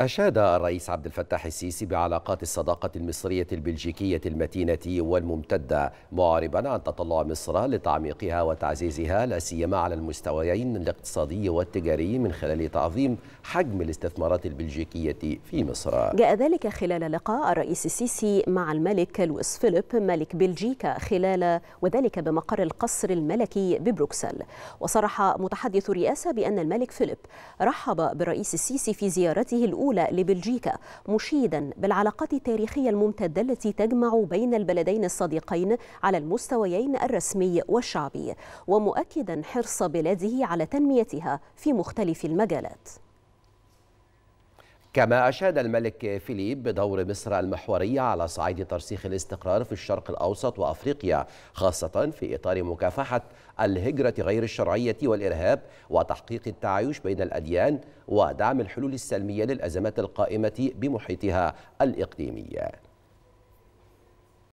أشاد الرئيس عبد الفتاح السيسي بعلاقات الصداقة المصرية البلجيكية المتينة والممتدة معربا عن تطلع مصر لتعميقها وتعزيزها لا سيما على المستويين الاقتصادي والتجاري من خلال تعظيم حجم الاستثمارات البلجيكية في مصر. جاء ذلك خلال لقاء الرئيس السيسي مع الملك لويس فيليب ملك بلجيكا خلال وذلك بمقر القصر الملكي ببروكسل وصرح متحدث الرئاسة بأن الملك فيليب رحب بالرئيس السيسي في زيارته الأولى الأولى لبلجيكا مشيدا بالعلاقات التاريخية الممتدة التي تجمع بين البلدين الصديقين على المستويين الرسمي والشعبي ومؤكدا حرص بلاده على تنميتها في مختلف المجالات كما أشاد الملك فيليب بدور مصر المحورية على صعيد ترسيخ الاستقرار في الشرق الأوسط وأفريقيا خاصة في إطار مكافحة الهجرة غير الشرعية والإرهاب وتحقيق التعايش بين الأديان ودعم الحلول السلمية للأزمات القائمة بمحيطها الإقليمي